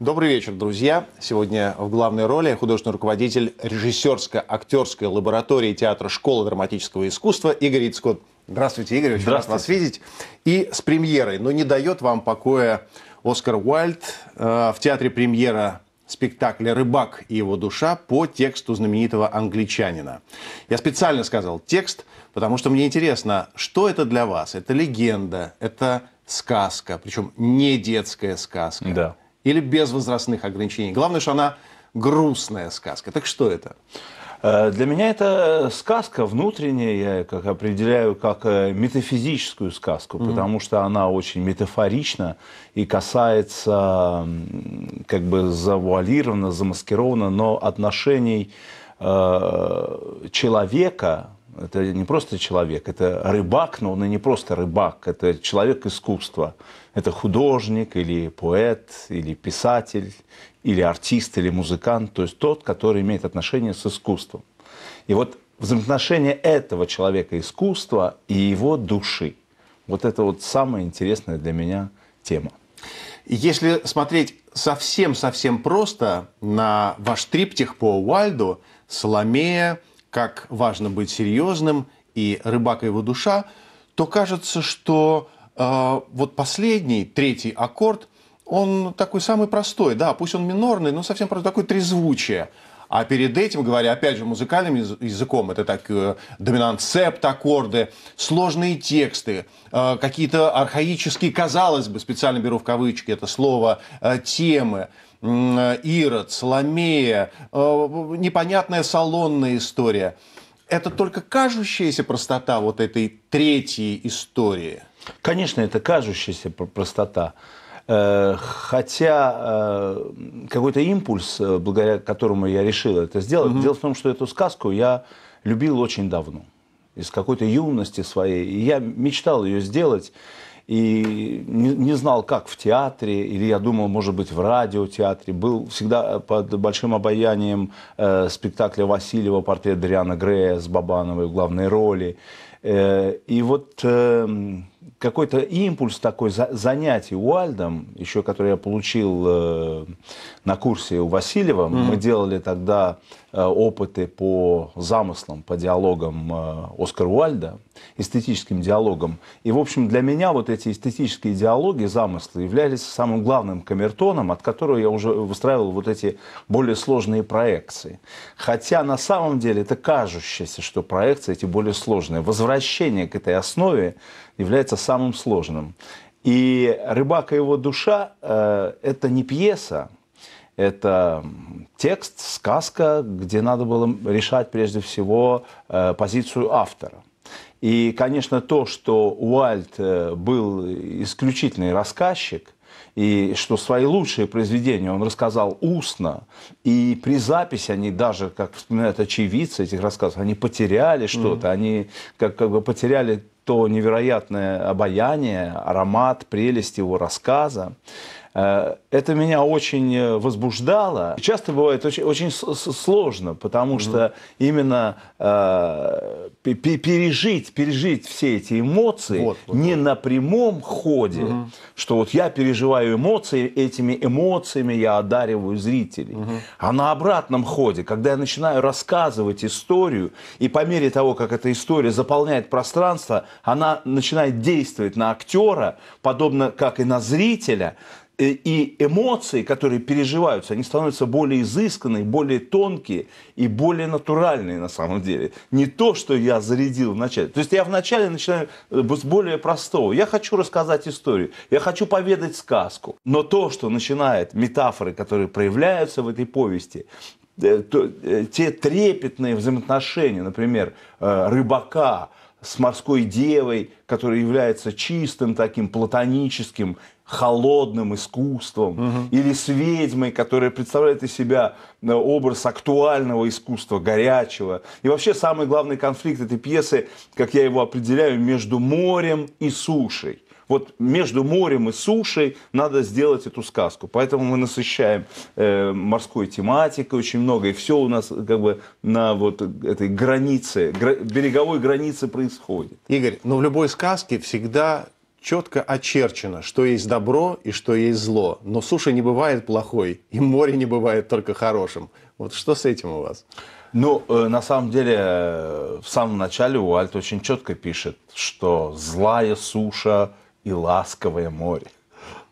Добрый вечер, друзья. Сегодня в главной роли художественный руководитель режиссерско-актерской лаборатории театра Школы драматического искусства Игорь Ицкот. Здравствуйте, Игорь, очень Здравствуйте. рад вас видеть. И с премьерой, но не дает вам покоя Оскар Уайльд э, в театре премьера спектакля «Рыбак и его душа» по тексту знаменитого англичанина. Я специально сказал текст, потому что мне интересно, что это для вас? Это легенда, это сказка, причем не детская сказка. Да. Или без возрастных ограничений. Главное, что она грустная сказка. Так что это? Э, для меня это э, сказка внутренняя, я как определяю как э, метафизическую сказку, mm-hmm. потому что она очень метафорична и касается, как бы завуалировано, замаскировано, но отношений э, человека это не просто человек, это рыбак, но он и не просто рыбак, это человек искусства. Это художник или поэт, или писатель, или артист, или музыкант, то есть тот, который имеет отношение с искусством. И вот взаимоотношение этого человека искусства и его души. Вот это вот самая интересная для меня тема. Если смотреть совсем-совсем просто на ваш триптих по Уальду, Соломея, как важно быть серьезным и рыбак его душа, то кажется, что э, вот последний, третий аккорд, он такой самый простой, да, пусть он минорный, но совсем просто такое трезвучие. А перед этим, говоря опять же музыкальным языком, это так э, доминант септ, аккорды, сложные тексты, э, какие-то архаические, казалось бы, специально беру в кавычки это слово, э, темы. Ирод, Соломея, непонятная салонная история. Это только кажущаяся простота вот этой третьей истории. Конечно, это кажущаяся простота. Э, хотя э, какой-то импульс, э, благодаря которому я решил это сделать, угу. дело в том, что эту сказку я любил очень давно, из какой-то юности своей. И я мечтал ее сделать и не, не знал, как в театре, или я думал, может быть, в радиотеатре. Был всегда под большим обаянием э, спектакля Васильева «Портрет Дриана Грея» с Бабановой в главной роли. Э, и вот э, какой-то импульс такой занятий у Уальдом, еще который я получил э, на курсе у Васильева. Mm-hmm. Мы делали тогда Э, опыты по замыслам, по диалогам э, Оскара Уальда, эстетическим диалогам. И, в общем, для меня вот эти эстетические диалоги, замыслы являлись самым главным камертоном, от которого я уже выстраивал вот эти более сложные проекции. Хотя на самом деле это кажущееся, что проекции эти более сложные. Возвращение к этой основе является самым сложным. И «Рыбак и его душа» э, это не пьеса, это текст, сказка, где надо было решать прежде всего э, позицию автора. И, конечно, то, что Уальд э, был исключительный рассказчик, и что свои лучшие произведения он рассказал устно, и при записи они даже, как вспоминают очевидцы этих рассказов, они потеряли что-то, mm-hmm. они как, как бы потеряли то невероятное обаяние, аромат, прелесть его рассказа. Э, это меня очень э, возбуждало. Часто бывает очень, очень сложно, потому mm что именно э, пережить, пережить все эти эмоции вот, вот, не вот. на прямом ходе, mm что вот я переживаю эмоции, этими эмоциями я одариваю зрителей, mm а на обратном ходе, когда я начинаю рассказывать историю, и по мере того, как эта история заполняет пространство, она начинает действовать на актера, подобно как и на зрителя, Э, и эмоции, которые переживаются, они становятся более изысканные, более тонкие и более натуральные на самом деле. Не то, что я зарядил вначале. То есть я вначале начинаю э, с более простого. Я хочу рассказать историю, я хочу поведать сказку. Но то, что начинает метафоры, которые проявляются в этой повести, э, те трепетные взаимоотношения, например, рыбака с морской девой, который является чистым таким платоническим холодным искусством, угу. или с ведьмой, которая представляет из себя э, образ актуального искусства, горячего. И вообще самый главный конфликт этой пьесы, как я его определяю, между морем и сушей. Вот между морем и сушей надо сделать эту сказку. Поэтому мы насыщаем э, морской тематикой очень много. И все у нас как бы на вот этой границе, гра- береговой границе происходит. Игорь, но ну в любой сказке всегда четко очерчено, что есть добро и что есть зло. Но суша не бывает плохой, и море не бывает только хорошим. Вот что с этим у вас? Ну, э, на самом деле, э, в самом начале Уальт очень четко пишет, что злая суша и ласковое море.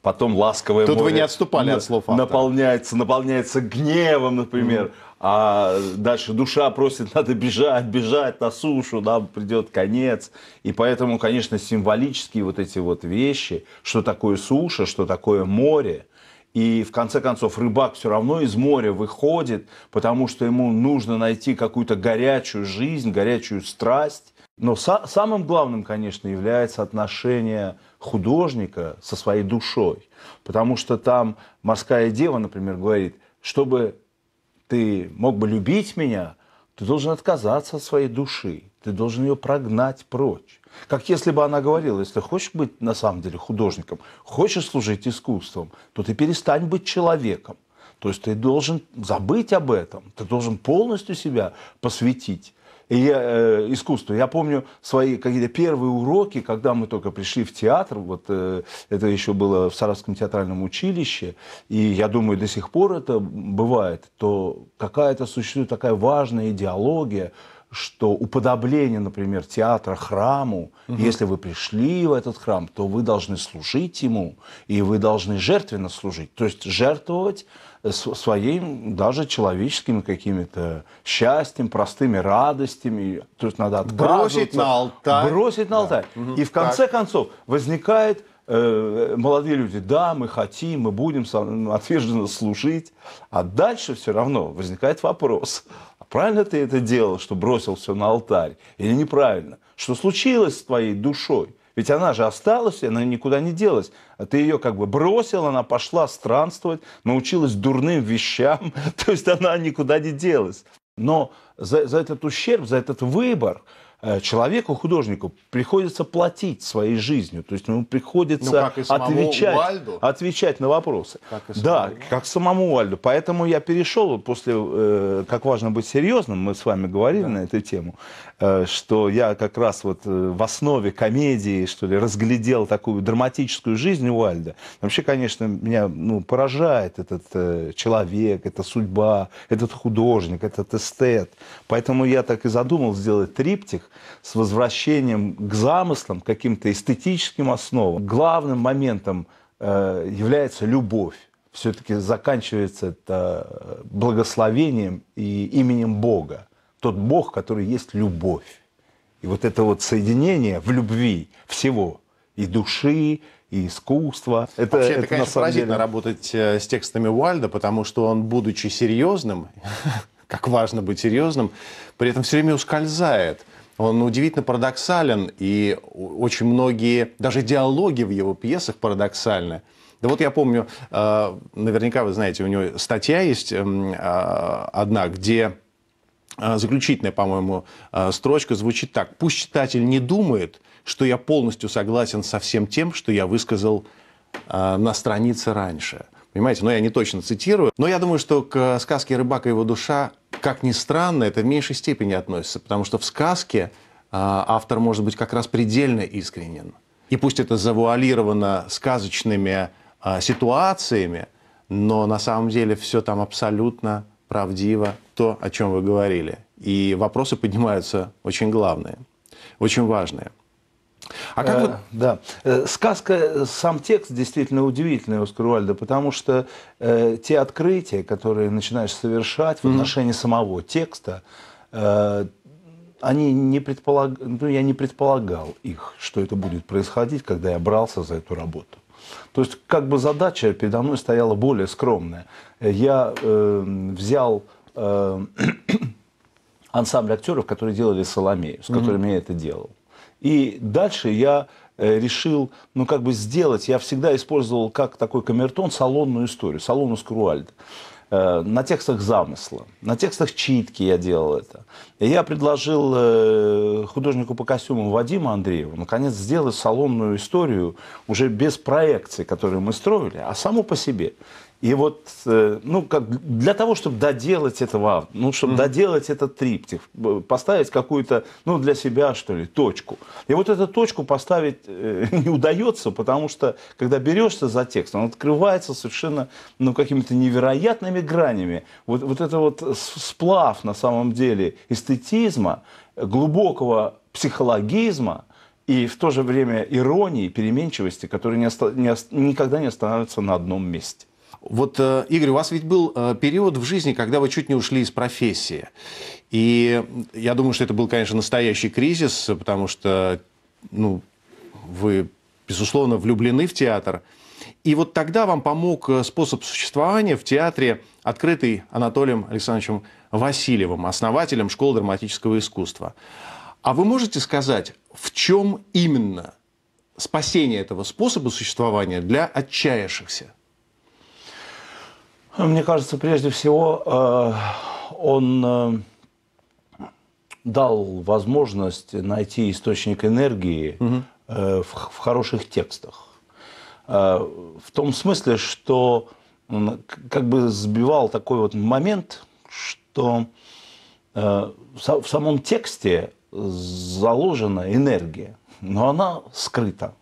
Потом ласковое Тут море вы не отступали от слов автора. наполняется, наполняется гневом, например. Mm а дальше душа просит, надо бежать, бежать на сушу, нам придет конец. И поэтому, конечно, символические вот эти вот вещи, что такое суша, что такое море, и в конце концов рыбак все равно из моря выходит, потому что ему нужно найти какую-то горячую жизнь, горячую страсть. Но са- самым главным, конечно, является отношение художника со своей душой. Потому что там морская дева, например, говорит, чтобы ты мог бы любить меня, ты должен отказаться от своей души, ты должен ее прогнать прочь. Как если бы она говорила, если ты хочешь быть на самом деле художником, хочешь служить искусством, то ты перестань быть человеком. То есть ты должен забыть об этом, ты должен полностью себя посвятить и я, э, искусству. Я помню свои какие-то первые уроки, когда мы только пришли в театр, вот э, это еще было в Саратовском театральном училище, и я думаю, до сих пор это бывает, то какая-то существует такая важная идеология, что уподобление, например, театра храму, угу. если вы пришли в этот храм, то вы должны служить ему, и вы должны жертвенно служить, то есть жертвовать э, своим даже человеческими какими-то счастьем, простыми радостями, то есть надо бросить на алтарь, бросить на да. угу. и в конце так. концов возникает э, молодые люди, да, мы хотим, мы будем отверженно служить, а дальше все равно возникает вопрос, правильно ты это делал, что бросил все на алтарь, или неправильно? Что случилось с твоей душой? Ведь она же осталась, она никуда не делась. А ты ее как бы бросил, она пошла странствовать, научилась дурным вещам, то есть она никуда не делась. Но за, за этот ущерб, за этот выбор, Э, человеку, художнику, приходится платить своей жизнью. То есть ему ну, приходится ну, отвечать, Уальду. отвечать на вопросы. Как да, как самому Уальду. Поэтому я перешел после, э, как важно быть серьезным, мы с вами говорили да. на эту тему, э, что я как раз вот в основе комедии, что ли, разглядел такую драматическую жизнь Уальда. Вообще, конечно, меня ну, поражает этот человек, эта судьба, этот художник, этот эстет. Поэтому я так и задумал сделать триптих, с возвращением к замыслам, к каким-то эстетическим основам. Главным моментом э, является любовь. Все-таки заканчивается это э, благословением и именем Бога. Тот Бог, который есть любовь. И вот это вот соединение в любви всего, и души, и искусства. Это, Вообще, это, это конечно, на самом поразительно деле... работать э, с текстами Уальда, потому что он, будучи серьезным, как важно быть серьезным, при этом все время ускользает – он удивительно парадоксален, и очень многие, даже диалоги в его пьесах парадоксальны. Да вот я помню, э, наверняка вы знаете, у него статья есть эм, а, одна, где э, заключительная, по-моему, э, строчка звучит так. «Пусть читатель не думает, что я полностью согласен со всем тем, что я высказал на странице раньше». Понимаете? Но я не точно цитирую. Но я думаю, что к сказке рыбака и его душа», как ни странно, это в меньшей степени относится. Потому что в сказке а, автор может быть как раз предельно искренен. И пусть это завуалировано сказочными а, ситуациями, но на самом деле все там абсолютно правдиво то, о чем вы говорили. И вопросы поднимаются очень главные, очень важные. А как э, вот... Да. Э, сказка, э, сам текст действительно удивительный у Скрувальда, потому что э, те открытия, которые начинаешь совершать в mm-hmm. отношении самого текста, э, они не предполаг... ну, я не предполагал их, что это будет происходить, когда я брался за эту работу. То есть как бы задача передо мной стояла более скромная. Я э, взял э, ансамбль актеров, которые делали Соломею, с которыми mm-hmm. я это делал. И дальше я э, решил, ну, как бы сделать, я всегда использовал как такой камертон салонную историю, салону Скруальда э, на текстах замысла, на текстах читки я делал это. И я предложил э, художнику по костюмам Вадиму Андрееву наконец сделать салонную историю уже без проекции, которую мы строили, а само по себе. И вот, э, ну, как для того, чтобы доделать этого, ну, чтобы mm-hmm. доделать этот триптих, поставить какую-то, ну, для себя, что ли, точку. И вот эту точку поставить э, не удается, потому что, когда берешься за текст, он открывается совершенно, ну, какими-то невероятными гранями. Вот, вот это вот сплав, на самом деле, эстетизма, глубокого психологизма, и в то же время иронии, переменчивости, которые не оста... не... никогда не останавливаются на одном месте. Вот, э, Игорь, у вас ведь был э, период в жизни, когда вы чуть не ушли из профессии. И я думаю, что это был, конечно, настоящий кризис, потому что ну, вы, безусловно, влюблены в театр. И вот тогда вам помог э, способ существования в театре, открытый Анатолием Александровичем Васильевым, основателем школы драматического искусства. А вы можете сказать, в чем именно спасение этого способа существования для отчаявшихся? Ну, мне кажется, прежде всего, э, он э, дал возможность найти источник энергии угу. в хороших текстах. В том смысле, что как бы сбивал такой вот момент, что в самом тексте заложена энергия, но она скрыта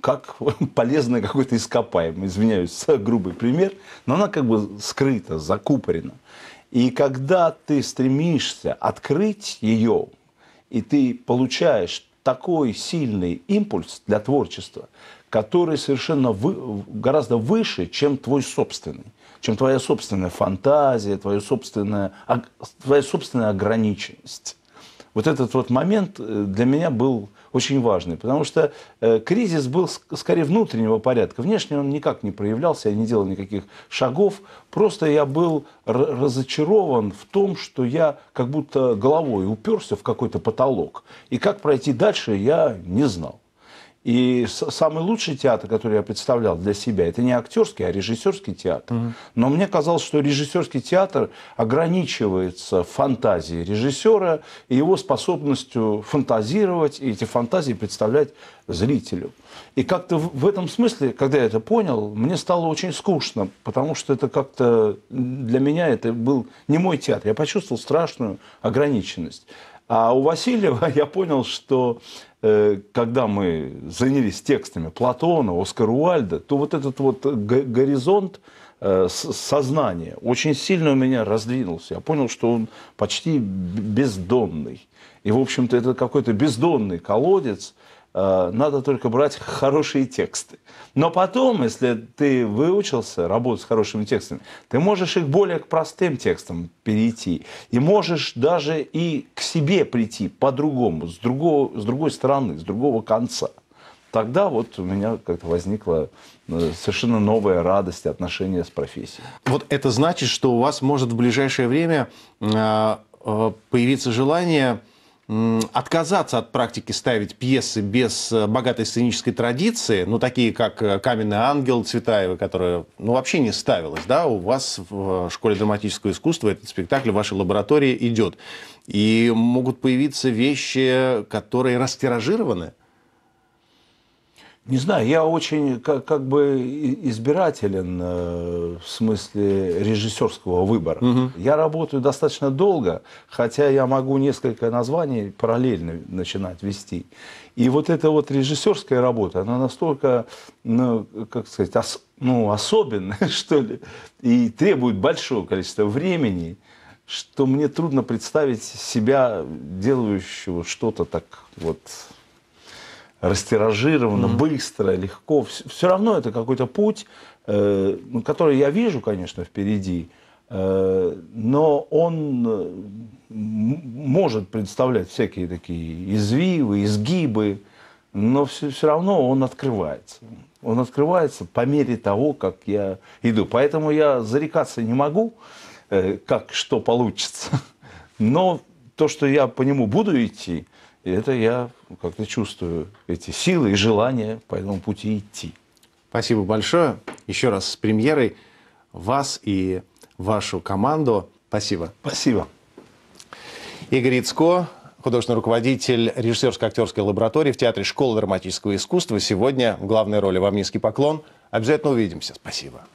как полезное какое то ископаемое, извиняюсь, грубый пример, но она как бы скрыта, закупорена. И когда ты стремишься открыть ее, и ты получаешь такой сильный импульс для творчества, который совершенно вы, гораздо выше, чем твой собственный, чем твоя собственная фантазия, твоя собственная, твоя собственная ограниченность. Вот этот вот момент э, для меня был очень важный, потому что э, кризис был скорее внутреннего порядка. Внешне он никак не проявлялся, я не делал никаких шагов. Просто я был разочарован в том, что я как будто головой уперся в какой-то потолок. И как пройти дальше, я не знал. И самый лучший театр, который я представлял для себя, это не актерский, а режиссерский театр. Угу. Но мне казалось, что режиссерский театр ограничивается фантазией режиссера и его способностью фантазировать и эти фантазии представлять зрителю. И как-то в этом смысле, когда я это понял, мне стало очень скучно, потому что это как-то для меня это был не мой театр. Я почувствовал страшную ограниченность. А у Васильева я понял, что э, когда мы занялись текстами Платона, Оскара Уальда, то вот этот вот горизонт э, сознания очень сильно у меня раздвинулся. Я понял, что он почти бездонный. И, в общем-то, это какой-то бездонный колодец, Э, надо только брать хорошие тексты. Но потом, если ты выучился работать с хорошими текстами, ты можешь их более к простым текстам перейти. И можешь даже и к себе прийти по-другому, с, другого, с другой стороны, с другого конца. Тогда вот у меня как-то возникла э, совершенно новая радость и отношение с профессией. Вот это значит, что у вас может в ближайшее время э, появиться желание отказаться от практики ставить пьесы без э, богатой сценической традиции, ну, такие как э, «Каменный ангел» Цветаева, которая, ну, вообще не ставилась, да, у вас в э, школе драматического искусства этот спектакль в вашей лаборатории идет. И могут появиться вещи, которые растиражированы – не знаю, я очень как, как бы избирателен э, в смысле режиссерского выбора. Угу. Я работаю достаточно долго, хотя я могу несколько названий параллельно начинать вести. И вот эта вот режиссерская работа, она настолько, ну, как сказать, ос, ну, особенная, что ли, и требует большого количества времени, что мне трудно представить себя делающего что-то так вот растиражировано, mm-hmm. быстро, легко. Все, равно это какой-то путь, э, ну, который я вижу, конечно, впереди, э, но он э, может представлять всякие такие извивы, изгибы, но все, все равно он открывается. Он открывается по мере того, как я иду. Поэтому я зарекаться не могу, э, как что получится. Но то, что я по нему буду идти, и это я как-то чувствую эти силы и желание по этому пути идти. Спасибо большое. Еще раз с премьерой вас и вашу команду. Спасибо. Спасибо. Игорь Ицко, художественный руководитель режиссерско-актерской лаборатории в Театре школы драматического искусства. Сегодня в главной роли. Вам низкий поклон. Обязательно увидимся. Спасибо.